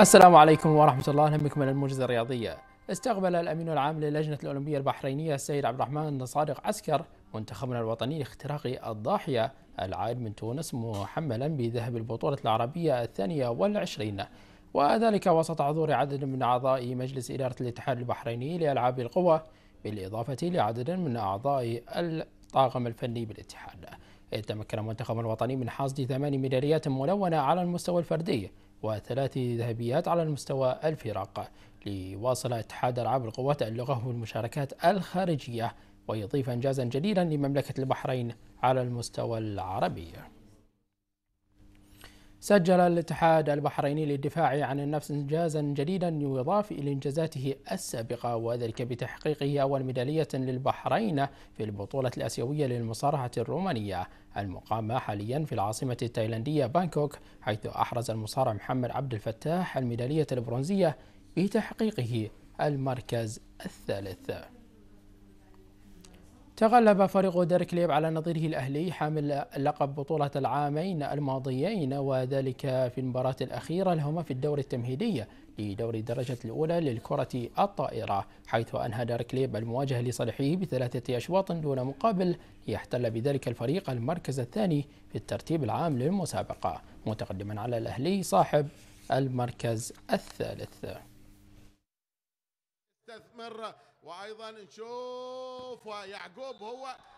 السلام عليكم ورحمة الله أهلا بكم من الموجزة الرياضية استقبل الأمين العام للجنة الأولمبية البحرينية السيد عبد الرحمن صادق عسكر منتخبنا الوطني لاختراق الضاحية العائد من تونس محملا بذهب البطولة العربية الثانية والعشرين وذلك وسط حضور عدد من أعضاء مجلس إدارة الاتحاد البحريني لألعاب القوى بالإضافة لعدد من أعضاء الطاقم الفني بالاتحاد تمكن المنتخب الوطني من حصد ثمان ميداليات ملونة على المستوى الفردي وثلاث ذهبيات على المستوى الفرق ليواصل اتحاد العاب القوات اللغة والمشاركات الخارجية ويضيف إنجازا جديدا لمملكة البحرين على المستوى العربي سجل الاتحاد البحريني للدفاع عن النفس إنجازا جديدا يضاف إلى إنجازاته السابقة وذلك بتحقيقه أول ميدالية للبحرين في البطولة الآسيوية للمصارعة الرومانية المقامة حاليا في العاصمة التايلاندية بانكوك حيث أحرز المصارع محمد عبد الفتاح الميدالية البرونزية بتحقيقه المركز الثالث تغلب فريق ليب على نظيره الأهلي حامل لقب بطولة العامين الماضيين وذلك في المباراة الأخيرة لهما في الدور التمهيدي لدوري الدرجة الأولى للكرة الطائرة حيث أنهى ليب المواجهة لصالحه بثلاثة أشواط دون مقابل ليحتل بذلك الفريق المركز الثاني في الترتيب العام للمسابقة متقدما على الأهلي صاحب المركز الثالث حدث مرة وأيضا نشوف يعقوب هو